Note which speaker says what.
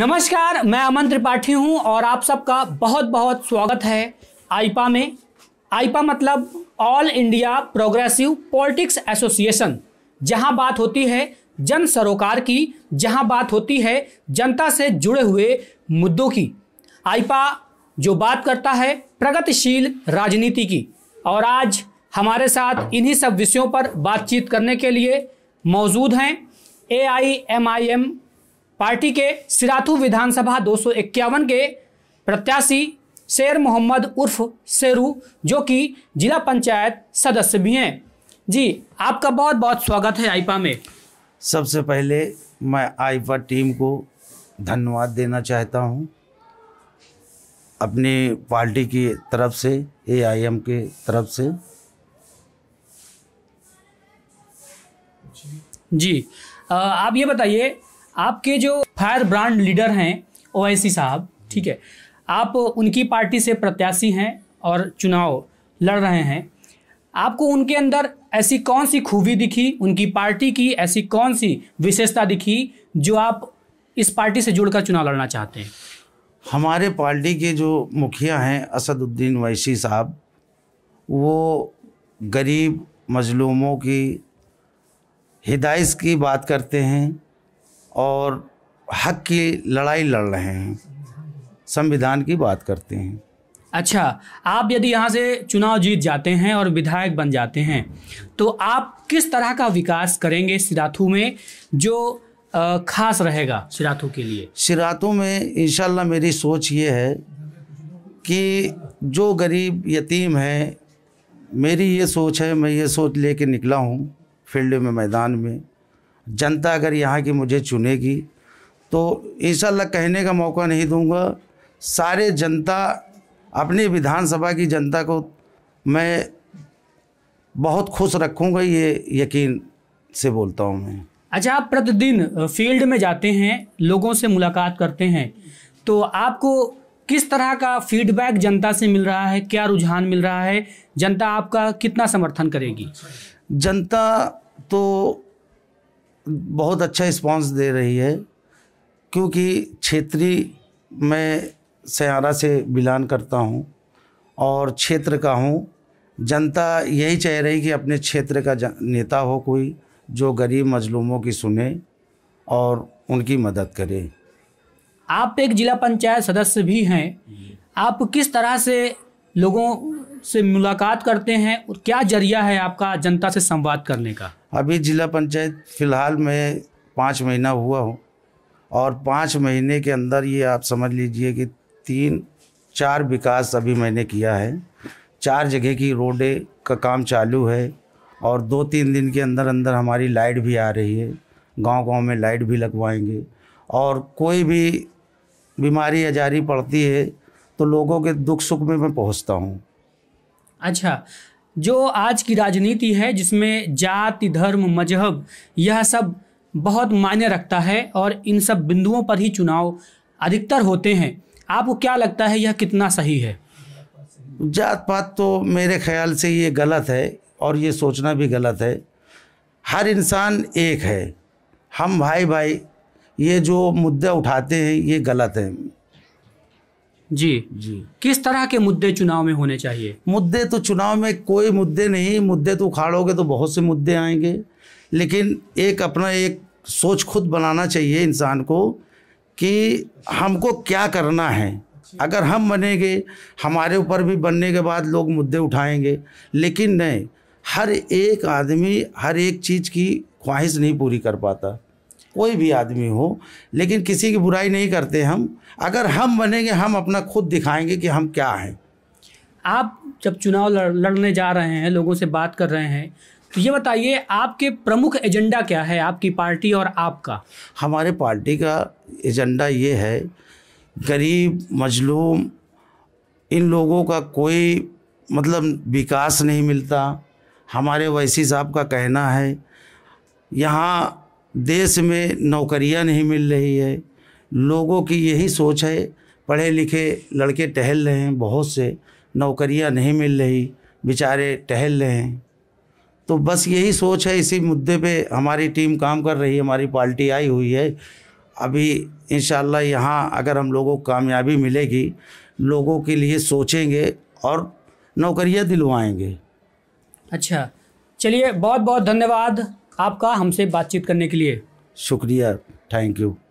Speaker 1: नमस्कार मैं अमन त्रिपाठी हूं और आप सबका बहुत बहुत स्वागत है आईपा में आईपा मतलब all India progressive politics association जहां बात होती है जन सरोकार की जहां बात होती है जनता से जुड़े हुए मुद्दों की आईपा जो बात करता है प्रगतिशील राजनीति की और आज हमारे साथ इन्हीं सब विषयों पर बातचीत करने के लिए मौजूद हैं A I M I M party के सिराथू विधानसभा दो के प्रत्याशी शेर मोहम्मद उर्फ शेरू जो कि जिला पंचायत सदस्य भी हैं जी
Speaker 2: आपका बहुत बहुत स्वागत है आईपा में सबसे पहले मैं आईपा टीम को धन्यवाद देना चाहता हूं अपनी पार्टी की तरफ से एआईएम के तरफ से जी
Speaker 1: आप ये बताइए आपके जो फायर ब्रांड लीडर हैं ओवैसी साहब ठीक है आप उनकी पार्टी से प्रत्याशी हैं और चुनाव लड़ रहे हैं आपको उनके अंदर ऐसी कौन सी खूबी दिखी उनकी पार्टी की ऐसी कौन सी विशेषता दिखी जो आप इस पार्टी से जुड़कर चुनाव लड़ना चाहते हैं
Speaker 2: हमारे पार्टी के जो मुखिया हैं असदुद्दीन वैसी साहब वो गरीब मजलूमों की हिदायत की बात करते हैं और हक की लड़ाई लड़ रहे हैं संविधान की बात करते हैं
Speaker 1: अच्छा आप यदि यहाँ से चुनाव जीत जाते हैं और विधायक बन जाते हैं तो आप किस तरह का विकास करेंगे सिराथू में जो खास रहेगा सिराथू के लिए
Speaker 2: सिराथू में इन मेरी सोच ये है कि जो गरीब यतीम है मेरी ये सोच है मैं ये सोच लेके निकला हूँ फील्ड में मैदान में जनता अगर यहाँ की मुझे चुनेगी तो इन कहने का मौका नहीं दूंगा सारे जनता अपनी विधानसभा की जनता को मैं बहुत खुश रखूंगा ये यकीन से बोलता हूँ मैं
Speaker 1: अच्छा आप प्रतिदिन फील्ड में जाते हैं लोगों से मुलाकात करते हैं तो आपको किस तरह का फीडबैक जनता से मिल रहा है क्या रुझान मिल रहा है जनता आपका कितना समर्थन करेगी
Speaker 2: जनता तो बहुत अच्छा रिस्पॉन्स दे रही है क्योंकि क्षेत्रीय मैं सयारा से बिलान करता हूँ और क्षेत्र का हूँ जनता यही चाह रही कि अपने क्षेत्र का नेता हो कोई जो गरीब मजलूमों की सुने और उनकी मदद करे
Speaker 1: आप एक जिला पंचायत सदस्य भी हैं आप किस तरह से लोगों से मुलाकात करते हैं और क्या जरिया है आपका जनता से संवाद करने का
Speaker 2: अभी जिला पंचायत फ़िलहाल मैं पाँच महीना हुआ हूँ और पाँच महीने के अंदर ये आप समझ लीजिए कि तीन चार विकास अभी मैंने किया है चार जगह की रोडें का काम चालू है और दो तीन दिन के अंदर अंदर हमारी लाइट भी आ रही है गांव गांव में लाइट भी लगवाएंगे और कोई भी बीमारी आजारी पड़ती है तो लोगों के दुख सुख में मैं पहुंचता हूं
Speaker 1: अच्छा जो आज की राजनीति है जिसमें जाति धर्म मजहब यह सब बहुत मायने रखता है और इन सब बिंदुओं पर ही चुनाव अधिकतर होते हैं आपको क्या लगता है यह कितना सही है
Speaker 2: जात पात तो मेरे ख्याल से ये गलत है और ये सोचना भी गलत है हर इंसान एक है हम भाई भाई ये जो मुद्दे उठाते हैं ये गलत है जी जी किस तरह के मुद्दे चुनाव में होने चाहिए मुद्दे तो चुनाव में कोई मुद्दे नहीं मुद्दे तो उखाड़ोगे तो बहुत से मुद्दे आएंगे लेकिन एक अपना एक सोच खुद बनाना चाहिए इंसान को कि हमको क्या करना है अगर हम बनेंगे हमारे ऊपर भी बनने के बाद लोग मुद्दे उठाएंगे लेकिन नहीं हर एक आदमी हर एक चीज़ की ख्वाहिश नहीं पूरी कर पाता कोई भी आदमी हो लेकिन किसी की बुराई नहीं करते हम अगर हम बनेंगे हम अपना खुद दिखाएंगे कि हम क्या हैं
Speaker 1: आप जब चुनाव लड़ने जा रहे हैं लोगों से बात कर रहे हैं तो ये बताइए आपके प्रमुख एजेंडा क्या है आपकी पार्टी और आपका
Speaker 2: हमारे पार्टी का एजेंडा ये है गरीब मजलूम इन लोगों का कोई मतलब विकास नहीं मिलता हमारे वैसी साहब का कहना है यहाँ देश में नौकरियां नहीं मिल रही है लोगों की यही सोच है पढ़े लिखे लड़के टहल रहे हैं बहुत से नौकरियां नहीं मिल रही बेचारे टहल रहे हैं तो बस यही सोच है इसी मुद्दे पे हमारी टीम काम कर रही है हमारी पार्टी आई हुई है अभी इन यहाँ अगर हम लोगों को कामयाबी मिलेगी लोगों के लिए सोचेंगे और नौकरियाँ दिलवाएंगे अच्छा चलिए बहुत
Speaker 1: बहुत धन्यवाद आपका हमसे बातचीत करने के लिए
Speaker 2: शुक्रिया थैंक यू